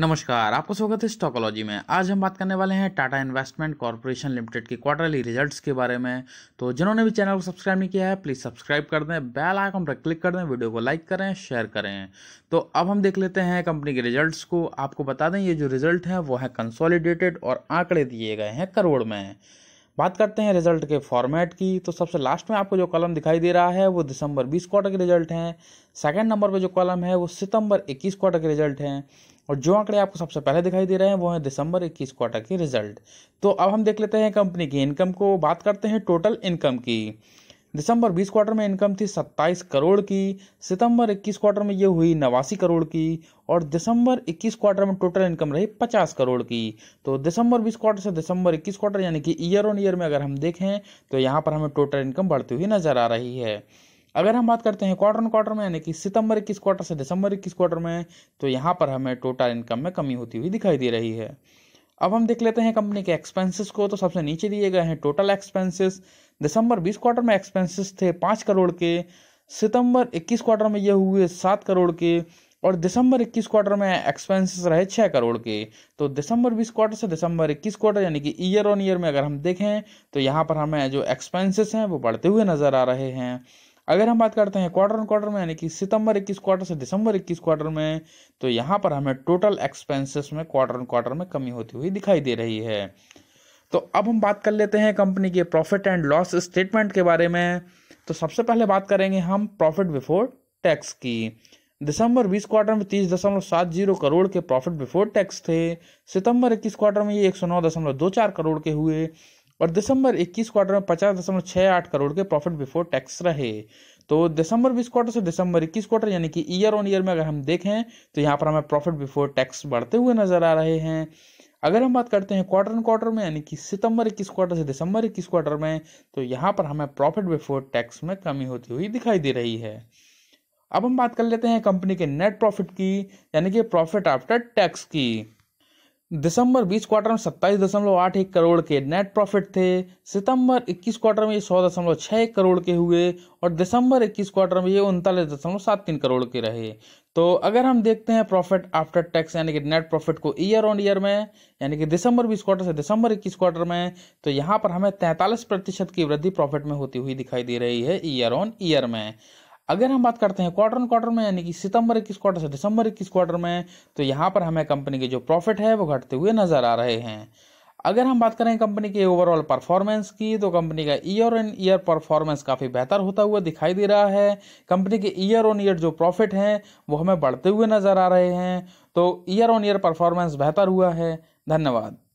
नमस्कार आपका स्वागत है स्टॉकोलॉजी में आज हम बात करने वाले हैं टाटा इन्वेस्टमेंट कॉरपोरेशन लिमिटेड के क्वार्टरली रिजल्ट्स के बारे में तो जिन्होंने भी चैनल को सब्सक्राइब नहीं किया है प्लीज़ सब्सक्राइब कर दें बेल आइकन पर क्लिक कर दें वीडियो को लाइक करें शेयर करें तो अब हम देख लेते हैं कंपनी के रिजल्ट को आपको बता दें ये जो रिजल्ट है वो है कंसोलिडेटेड और आंकड़े दिए गए हैं करोड़ में बात करते हैं रिजल्ट के फॉर्मेट की तो सबसे लास्ट में आपको जो कॉलम दिखाई दे रहा है वो दिसंबर 20 क्वार्टर के रिजल्ट हैं सेकंड नंबर पे जो कॉलम है वो सितंबर 21 क्वार्टर के रिजल्ट हैं और जो आंकड़े आपको सबसे पहले दिखाई दे रहे हैं वो है दिसंबर 21 क्वार्टर के रिजल्ट तो अब हम देख लेते हैं कंपनी की इनकम को बात करते हैं टोटल इनकम की दिसंबर 20 क्वार्टर में इनकम थी 27 करोड़ की सितंबर 21 क्वार्टर में ये हुई नवासी करोड़ की और दिसंबर 21 क्वार्टर में टोटल इनकम रही 50 करोड़ की तो दिसंबर 20 क्वार्टर से दिसंबर 21 क्वार्टर यानी कि ईयर ऑन ईयर में अगर हम देखें तो यहाँ पर हमें टोटल इनकम बढ़ती हुई नजर आ रही है अगर हम बात करते हैं क्वार्टर ऑन क्वार्टर में यानी कि सितंबर इक्कीस क्वार्टर से दिसंबर इक्कीस क्वार्टर में तो यहाँ पर हमें टोटल इनकम में कमी होती हुई दिखाई दे रही है अब हम देख लेते हैं कंपनी के एक्सपेंसेस को तो सबसे नीचे दिए गए हैं टोटल एक्सपेंसेस दिसंबर 20 क्वार्टर में एक्सपेंसेस थे पाँच करोड़ के सितंबर 21 क्वार्टर में ये हुए सात करोड़ के और दिसंबर 21 क्वार्टर में एक्सपेंसेस रहे छः करोड़ के तो दिसंबर 20 क्वार्टर से दिसंबर 21 क्वार्टर यानी कि ईयर ऑन ईयर में अगर हम देखें तो यहाँ पर हमें जो एक्सपेंसेस हैं वो बढ़ते हुए नज़र आ रहे हैं अगर हम बात करते हैं क्वार्टर ऑन क्वार्टर में यानी कि सितंबर 21 क्वार्टर से दिसंबर 21 क्वार्टर में तो यहाँ पर हमें टोटल एक्सपेंसेस में क्वार्टर ऑन क्वार्टर में कमी होती हुई दिखाई दे रही है तो अब हम बात कर लेते हैं कंपनी के प्रॉफिट एंड लॉस स्टेटमेंट के बारे में तो सबसे पहले बात करेंगे हम प्रॉफिट बिफोर टैक्स की दिसंबर बीस क्वार्टर में तीस दशमलव सात जीरो करोड़ के प्रॉफिट बिफोर टैक्स थे सितंबर इक्कीस क्वार्टर में ये एक सौ नौ दशमलव दो चार करोड़ के हुए और दिसंबर इक्कीस क्वार्टर में पचास दशमलव छः आठ करोड़ के प्रॉफिट बिफोर टैक्स रहे तो दिसंबर बीस क्वार्टर से दिसंबर इक्कीस क्वार्टर यानी कि ईयर ऑन ईयर में अगर हम देखें तो यहाँ पर हमें प्रॉफिट बिफोर टैक्स बढ़ते हुए नजर आ रहे हैं अगर हम बात करते हैं क्वार्टर एंड क्वार्टर में यानी कि सितंबर इक्कीस क्वार्टर से दिसंबर इक्कीस क्वार्टर में तो यहाँ पर हमें प्रॉफिट बिफोर टैक्स में कमी होती हुई दिखाई दे रही है अब हम बात कर लेते हैं कंपनी के नेट प्रॉफिट की यानी कि प्रॉफिट आफ्टर टैक्स की दिसंबर 20 क्वार्टर में सत्ताईस दशमलव आठ एक करोड़ के नेट प्रॉफिट थे सितंबर 21 क्वार्टर में ये सौ दशमलव छः एक करोड़ के हुए और दिसंबर 21 क्वार्टर में ये उनतालीस दशमलव सात तीन करोड़ के रहे तो अगर हम देखते हैं प्रॉफिट आफ्टर टैक्स यानी कि नेट प्रॉफिट को ईयर ऑन ईयर में यानी कि दिसंबर 20 क्वार्टर से दिसंबर 21 क्वार्टर में तो यहाँ पर हमें तैंतालीस प्रतिशत की वृद्धि प्रॉफिट में होती हुई दिखाई दे रही है ईयर ऑन ईयर में अगर हम बात करते हैं क्वार्टर क्वार्टर में यानी कि सितंबर इक्कीस क्वार्टर से दिसंबर इक्कीस क्वार्टर में तो यहाँ पर हमें कंपनी के जो प्रॉफिट है वो घटते हुए नजर आ रहे हैं अगर हम बात करें कंपनी के ओवरऑल परफॉर्मेंस की तो कंपनी का ईयर ऑन ईयर परफॉर्मेंस काफ़ी बेहतर होता हुआ दिखाई दे रहा है कंपनी के ईयर ऑन ईयर जो प्रॉफिट हैं वो हमें बढ़ते हुए नज़र आ रहे हैं तो ईयर ऑन ईयर परफॉर्मेंस बेहतर हुआ है धन्यवाद